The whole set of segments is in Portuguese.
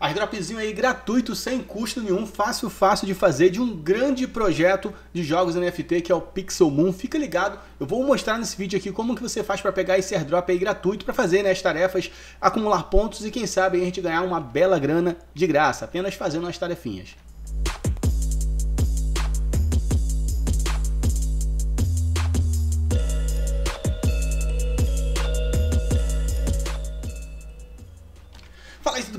Airdropzinho aí gratuito, sem custo nenhum, fácil, fácil de fazer, de um grande projeto de jogos NFT que é o Pixel Moon. Fica ligado, eu vou mostrar nesse vídeo aqui como que você faz para pegar esse airdrop aí gratuito para fazer né, as tarefas, acumular pontos e quem sabe a gente ganhar uma bela grana de graça, apenas fazendo as tarefinhas.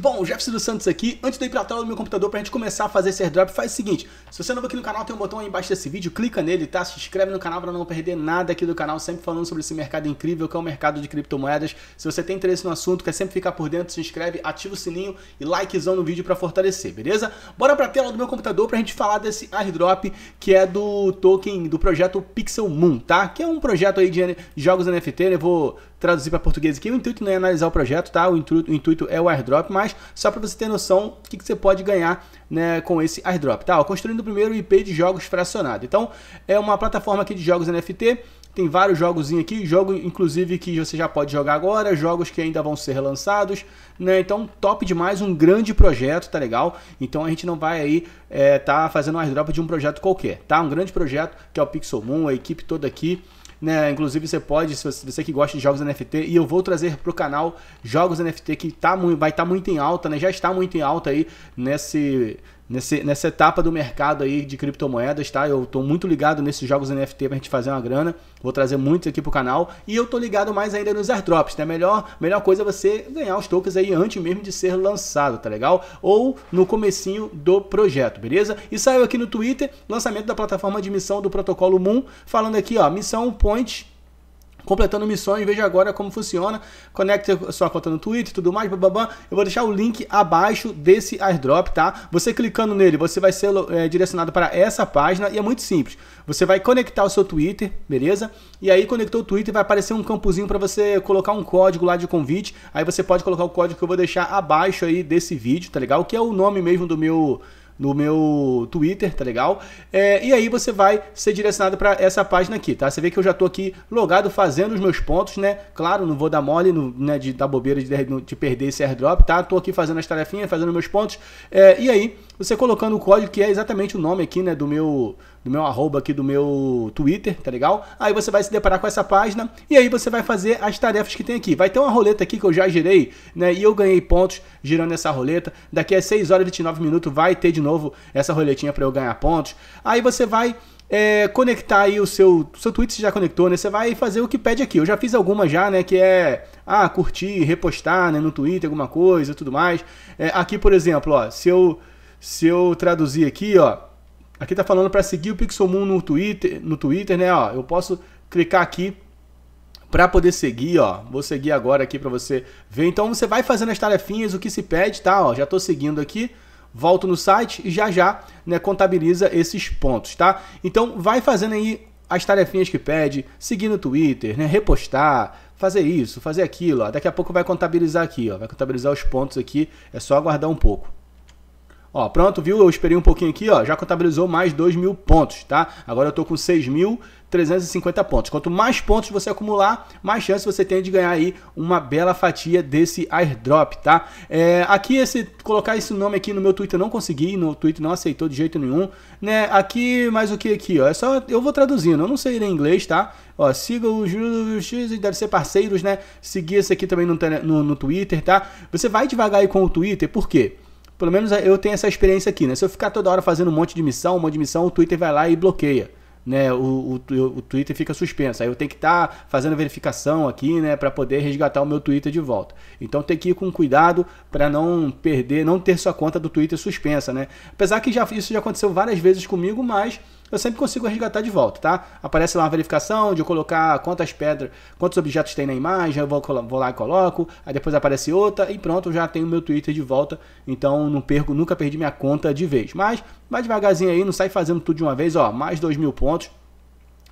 Bom, Jefferson dos Santos aqui. Antes de ir pra tela do meu computador pra gente começar a fazer esse airdrop, faz o seguinte. Se você é novo aqui no canal, tem um botão aí embaixo desse vídeo, clica nele, tá? Se inscreve no canal pra não perder nada aqui do canal, sempre falando sobre esse mercado incrível que é o mercado de criptomoedas. Se você tem interesse no assunto, quer sempre ficar por dentro, se inscreve, ativa o sininho e likezão no vídeo pra fortalecer, beleza? Bora pra tela do meu computador pra gente falar desse airdrop que é do token do projeto Pixel Moon, tá? Que é um projeto aí de jogos NFT, né? Vou traduzir para português aqui. O intuito não é analisar o projeto, tá? O intuito, o intuito é o airdrop, mas só para você ter noção do que, que, você pode ganhar né, com esse airdrop, tá? construindo o primeiro IP de jogos fracionado. Então, é uma plataforma aqui de jogos NFT, tem vários jogos aqui, jogo inclusive que você já pode jogar agora, jogos que ainda vão ser lançados, né? Então, top demais, um grande projeto, tá legal? Então a gente não vai aí é, tá fazendo um airdrop de um projeto qualquer, tá? Um grande projeto que é o Pixel Moon, a equipe toda aqui né? Inclusive você pode, se você que gosta de jogos NFT, e eu vou trazer pro canal jogos NFT que tá, vai estar tá muito em alta, né? Já está muito em alta aí nesse nesse, nessa etapa do mercado aí de criptomoedas, tá? Eu tô muito ligado nesses jogos NFT pra gente fazer uma grana. Vou trazer muitos aqui pro canal. E eu tô ligado mais ainda nos airdrops, né? Melhor, melhor coisa é você ganhar os tokens aí antes mesmo de ser lançado, tá legal? Ou no comecinho do projeto, beleza? E saiu aqui no Twitter, lançamento da plataforma de missão do protocolo Moon, falando aqui, ó, missão Point completando missões, veja agora como funciona, conecte sua conta no Twitter e tudo mais, bababam. Eu vou deixar o link abaixo desse airdrop, tá? Você clicando nele, você vai ser é, direcionado para essa página e é muito simples. Você vai conectar o seu Twitter, beleza? E aí conectou o Twitter, vai aparecer um campozinho para você colocar um código lá de convite. Aí você pode colocar o código que eu vou deixar abaixo aí desse vídeo, tá legal? Que é o nome mesmo do meu no meu Twitter, tá legal? É, e aí você vai ser direcionado para essa página aqui, tá? Você vê que eu já tô aqui logado fazendo os meus pontos, né? Claro, não vou dar mole, no, né, de dar bobeira, de, de, perder esse airdrop, tá? Tô aqui fazendo as tarefinhas, fazendo meus pontos. É, e aí, você colocando o código que é exatamente o nome aqui, né, do meu do meu arroba aqui do meu Twitter, tá legal? Aí você vai se deparar com essa página e aí você vai fazer as tarefas que tem aqui. Vai ter uma roleta aqui que eu já girei, né? E eu ganhei pontos girando essa roleta. Daqui a 6 horas e 29 minutos vai ter de novo essa roletinha para eu ganhar pontos. Aí você vai é, conectar aí o seu, seu Twitter, se já conectou, né? Você vai fazer o que pede aqui. Eu já fiz alguma já, né? Que é, ah, curtir, repostar, né? No Twitter, alguma coisa, tudo mais. É, aqui, por exemplo, ó, se eu, se eu traduzir aqui, ó, Aqui tá falando para seguir o Pixel Moon no Twitter, no Twitter, né? Ó, eu posso clicar aqui para poder seguir, ó. Vou seguir agora aqui para você ver. Então você vai fazendo as tarefinhas, o que se pede, tá? Ó, já estou seguindo aqui. Volto no site e já já, né, contabiliza esses pontos, tá? Então vai fazendo aí as tarefinhas que pede, seguir no Twitter, né, repostar, fazer isso, fazer aquilo, ó. Daqui a pouco vai contabilizar aqui, ó. Vai contabilizar os pontos aqui. É só aguardar um pouco. Ó, pronto, viu? Eu esperei um pouquinho aqui, ó. Já contabilizou mais 2 mil pontos, tá? Agora eu tô com 6.350 pontos. Quanto mais pontos você acumular, mais chance você tem de ganhar aí uma bela fatia desse airdrop, tá? É, aqui, esse colocar esse nome aqui no meu Twitter não consegui, no Twitter não aceitou de jeito nenhum, né? Aqui, mais o que aqui, ó? É só, eu vou traduzindo, eu não sei ler inglês, tá? Ó, siga o X, deve ser parceiros, né? Seguir esse aqui também no, no, no Twitter, tá? Você vai devagar aí com o Twitter, por quê? Pelo menos eu tenho essa experiência aqui, né? Se eu ficar toda hora fazendo um monte de missão, um monte de missão, o Twitter vai lá e bloqueia. Né, o, o, o Twitter fica suspenso. Aí eu tenho que estar tá fazendo verificação aqui, né, para poder resgatar o meu Twitter de volta. Então tem que ir com cuidado para não perder, não ter sua conta do Twitter suspensa, né? Apesar que já, isso já aconteceu várias vezes comigo, mas eu sempre consigo resgatar de volta, tá? Aparece lá uma verificação de eu colocar quantas pedras, quantos objetos tem na imagem, eu vou, vou lá e coloco, aí depois aparece outra e pronto, eu já tenho meu Twitter de volta, então não perco, nunca perdi minha conta de vez. Mas vai devagarzinho aí, não sai fazendo tudo de uma vez, ó, mais dois mil pontos,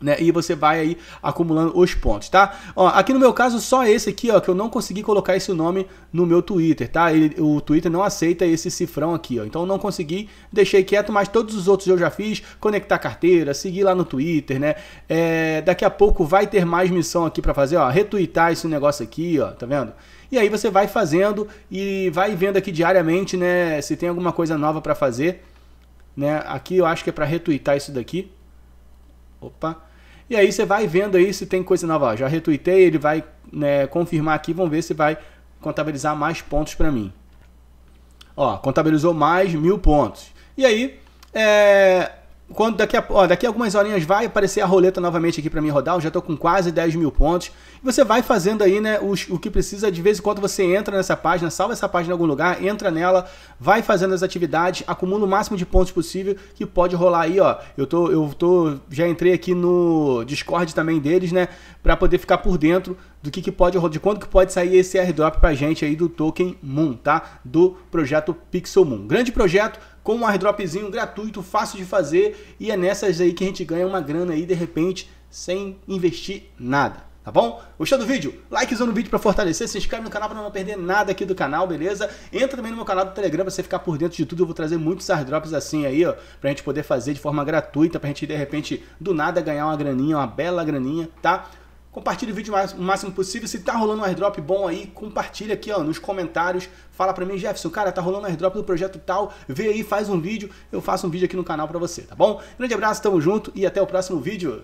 né, e você vai aí acumulando os pontos, tá? Ó, aqui no meu caso, só esse aqui, ó, que eu não consegui colocar esse nome no meu Twitter, tá? Ele, o Twitter não aceita esse cifrão aqui, ó. Então não consegui, deixei quieto, mas todos os outros eu já fiz, conectar carteira, seguir lá no Twitter, né? É, daqui a pouco vai ter mais missão aqui para fazer, ó, retweetar esse negócio aqui, ó, tá vendo? E aí você vai fazendo e vai vendo aqui diariamente, né, se tem alguma coisa nova para fazer, né? Aqui eu acho que é para retweetar isso daqui. Opa. E aí você vai vendo aí se tem coisa nova. Ó, já retuitei, ele vai né, confirmar aqui, vamos ver se vai contabilizar mais pontos para mim. Ó, contabilizou mais mil pontos. E aí, é, quando daqui a, ó, daqui a algumas horinhas vai aparecer a roleta novamente aqui para mim rodar. Eu já estou com quase 10 mil pontos. E você vai fazendo aí, né? Os, o que precisa. De vez em quando você entra nessa página, salva essa página em algum lugar, entra nela, vai fazendo as atividades, acumula o máximo de pontos possível que pode rolar aí, ó. Eu tô, eu tô, já entrei aqui no Discord também deles, né? Para poder ficar por dentro do que, que pode, de quando que pode sair esse airdrop pra gente aí do token Moon, tá? Do projeto Pixel Moon. Grande projeto com um airdropzinho gratuito, fácil de fazer e é nessas aí que a gente ganha uma grana aí de repente sem investir nada tá bom? Gostou do vídeo? Likezão no vídeo para fortalecer, se inscreve no canal para não perder nada aqui do canal, beleza? Entra também no meu canal do Telegram para você ficar por dentro de tudo, eu vou trazer muitos airdrops assim aí, ó, pra gente poder fazer de forma gratuita, pra gente de repente do nada ganhar uma graninha, uma bela graninha, tá? Compartilhe o vídeo o máximo possível. Se tá rolando um airdrop bom aí, compartilha aqui ó, nos comentários. Fala pra mim, Jefferson, cara, tá rolando um airdrop do projeto tal. Vê aí, faz um vídeo. Eu faço um vídeo aqui no canal pra você, tá bom? Grande abraço, tamo junto e até o próximo vídeo.